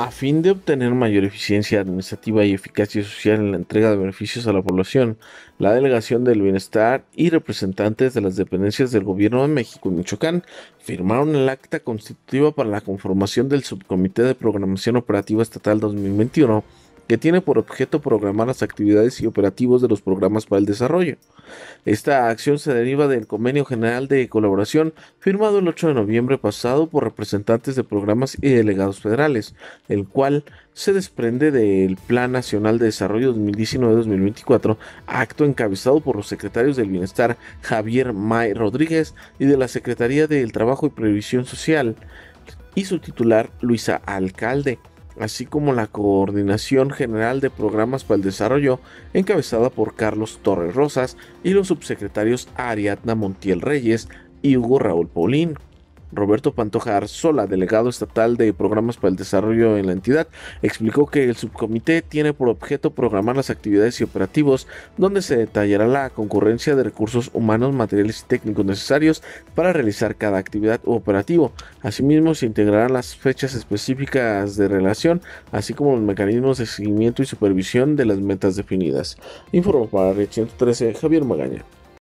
A fin de obtener mayor eficiencia administrativa y eficacia social en la entrega de beneficios a la población, la Delegación del Bienestar y representantes de las dependencias del Gobierno de México y Michoacán firmaron el acta constitutiva para la conformación del Subcomité de Programación Operativa Estatal 2021 que tiene por objeto programar las actividades y operativos de los programas para el desarrollo. Esta acción se deriva del Convenio General de Colaboración firmado el 8 de noviembre pasado por representantes de programas y delegados federales, el cual se desprende del Plan Nacional de Desarrollo 2019-2024, acto encabezado por los secretarios del Bienestar Javier May Rodríguez y de la Secretaría del Trabajo y Previsión Social y su titular Luisa Alcalde así como la Coordinación General de Programas para el Desarrollo, encabezada por Carlos Torres Rosas y los subsecretarios Ariadna Montiel Reyes y Hugo Raúl Paulín. Roberto Pantoja Arzola, delegado estatal de programas para el desarrollo en la entidad, explicó que el subcomité tiene por objeto programar las actividades y operativos donde se detallará la concurrencia de recursos humanos, materiales y técnicos necesarios para realizar cada actividad o operativo. Asimismo, se integrarán las fechas específicas de relación, así como los mecanismos de seguimiento y supervisión de las metas definidas. Informo para Red 113 Javier Magaña.